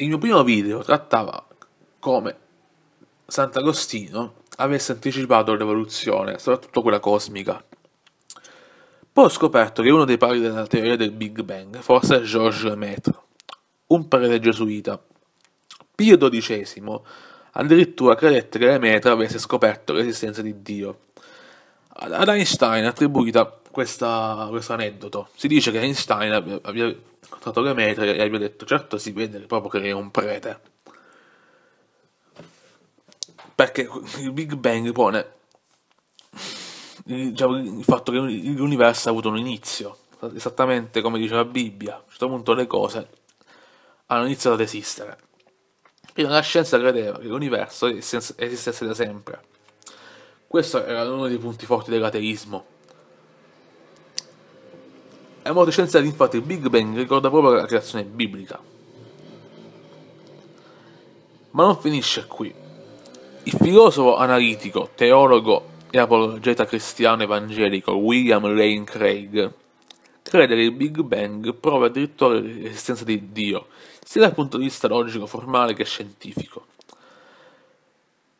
Il mio primo video trattava come Sant'Agostino avesse anticipato l'evoluzione, soprattutto quella cosmica. Poi ho scoperto che uno dei padri della teoria del Big Bang forse Georges Maître, un prete gesuita. Pio XII addirittura credette che Demetra avesse scoperto l'esistenza di Dio. Ad Einstein è attribuita questa, questo aneddoto. Si dice che Einstein abbia, abbia contato le metri e gli ho detto certo si vede proprio che è un prete perché il Big Bang pone diciamo, il fatto che l'universo ha avuto un inizio esattamente come dice la Bibbia a un certo punto le cose hanno iniziato ad esistere prima la scienza credeva che l'universo esistesse da sempre questo era uno dei punti forti dell'ateismo ai molti scienziati infatti il Big Bang ricorda proprio la creazione biblica. Ma non finisce qui. Il filosofo analitico, teologo e apologeta cristiano evangelico William Lane Craig crede che il Big Bang prova addirittura l'esistenza di Dio, sia dal punto di vista logico, formale che scientifico.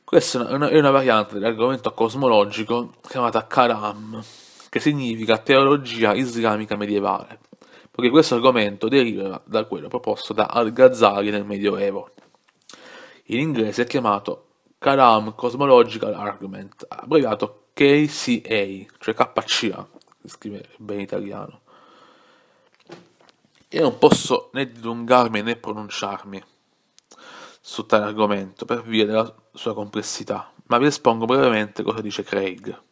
Questa è una, è una variante dell'argomento cosmologico chiamata Karam che significa teologia islamica medievale, perché questo argomento deriva da quello proposto da Al-Ghazali nel Medioevo. In inglese è chiamato Kalam Cosmological Argument, abbreviato KCA, cioè KCA, si scrive bene in italiano. Io non posso né dilungarmi né pronunciarmi su tale argomento per via della sua complessità, ma vi espongo brevemente cosa dice Craig.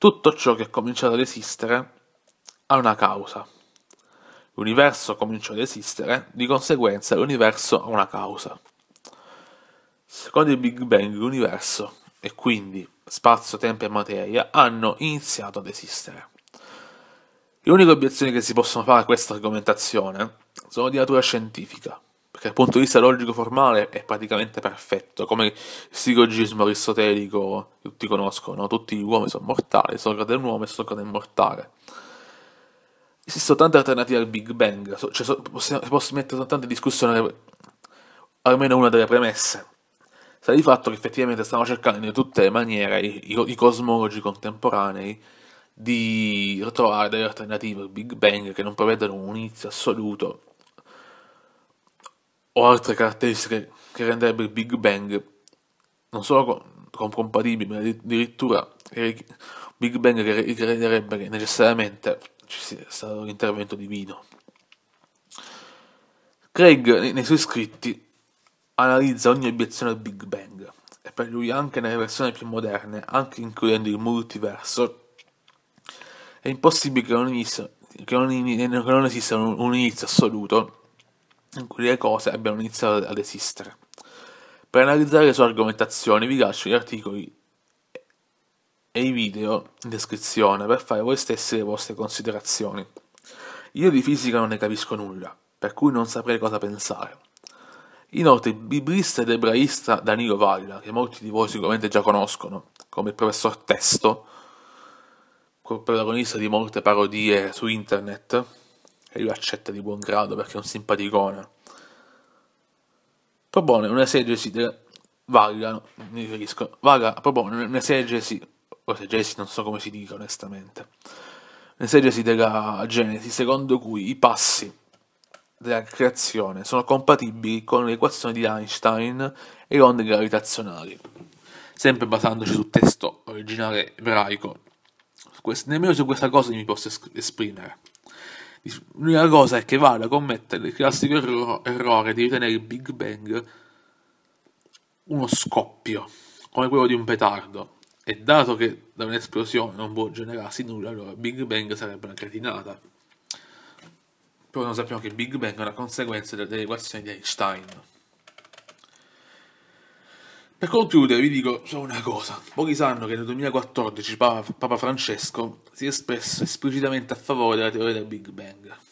Tutto ciò che è cominciato ad esistere ha una causa. L'universo cominciò ad esistere, di conseguenza l'universo ha una causa. Secondo il Big Bang l'universo, e quindi spazio, tempo e materia, hanno iniziato ad esistere. Le uniche obiezioni che si possono fare a questa argomentazione sono di natura scientifica, che dal punto di vista logico-formale è praticamente perfetto, come il silogismo aristotelico che tutti conoscono, tutti gli uomini sono mortali, Socrate è un uomo e Socrate è mortale. Esistono tante alternative al Big Bang, cioè, so, possiamo, mettere soltanto in discussione almeno una delle premesse. Sta di fatto che effettivamente stanno cercando in tutte le maniere i, i, i cosmologi contemporanei di trovare delle alternative al Big Bang che non prevedono un inizio assoluto o altre caratteristiche che renderebbero il Big Bang non solo compatibile, ma addirittura il Big Bang che crederebbe che necessariamente ci sia stato l'intervento divino. Craig nei suoi scritti analizza ogni obiezione al Big Bang e per lui anche nelle versioni più moderne, anche includendo il multiverso, è impossibile che non, inizio, che non, che non esista un, un inizio assoluto in cui le cose abbiano iniziato ad esistere. Per analizzare le sue argomentazioni vi lascio gli articoli e i video in descrizione per fare voi stessi le vostre considerazioni. Io di fisica non ne capisco nulla, per cui non saprei cosa pensare. Inoltre, il biblista ed ebraista Danilo Valla, che molti di voi sicuramente già conoscono, come il professor Testo, protagonista di molte parodie su internet, e lui accetta di buon grado perché è un simpaticone. Propone un'esegesi della... Vaga, mi riferisco, Vaga propone un'esegesi, o esegesi non so come si dica onestamente, un'esegesi della Genesi secondo cui i passi della creazione sono compatibili con le equazioni di Einstein e le onde gravitazionali, sempre basandoci sul testo originale ebraico. Nemmeno su questa cosa mi posso esprimere. L'unica cosa è che vado a commettere il classico erro- errore di ritenere il Big Bang uno scoppio, come quello di un petardo. E dato che da un'esplosione non può generarsi nulla, allora Big Bang sarebbe una cretinata. Però non sappiamo che Big Bang è una conseguenza delle equazioni di Einstein. Per concludere vi dico solo una cosa, pochi sanno che nel 2014 Papa, Papa Francesco si è espresso esplicitamente a favore della teoria del Big Bang.